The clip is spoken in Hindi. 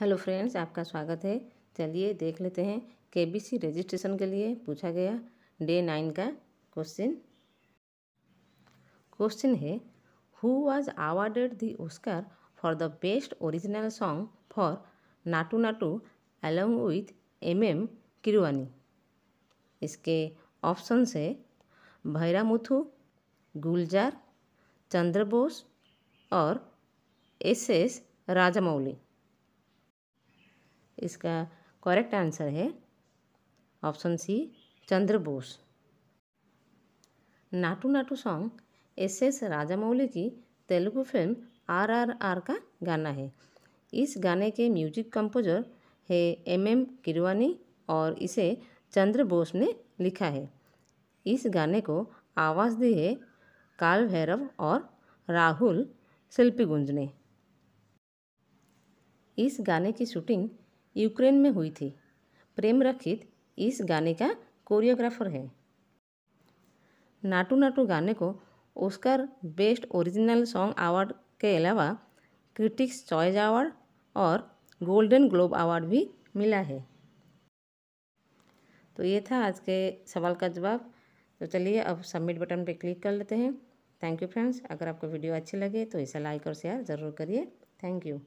हेलो फ्रेंड्स आपका स्वागत है चलिए देख लेते हैं केबीसी रजिस्ट्रेशन के लिए पूछा गया डे नाइन का क्वेश्चन क्वेश्चन है who was awarded the Oscar for the best original song for Naatu Naatu along with M M Keeravani इसके ऑप्शन है भैरामुथु गुलजार चंद्र बोस और एस एस राजामौली इसका करेक्ट आंसर है option C Chandra Bose Naatu Naatu song S S Rajamouli की Telugu film R R R का गाना है इस गाने के म्यूजिक कंपोजर है एम एम किरवानी और इसे चंद्र बोस ने लिखा है इस गाने को आवाज़ दी है काल भैरव और राहुल शिल्पी गुंज ने इस गाने की शूटिंग यूक्रेन में हुई थी प्रेम रखित इस गाने का कोरियोग्राफर है नाटू नाटू गाने को Oscar best original song award के अलावा क्रिटिक्स चॉइस अवार्ड और गोल्डन ग्लोब अवार्ड भी मिला है तो ये था आज के सवाल का जवाब तो चलिए अब सबमिट बटन पे क्लिक कर लेते हैं थैंक यू फ्रेंड्स अगर आपको वीडियो अच्छी लगे तो इसे लाइक और शेयर ज़रूर करिए थैंक यू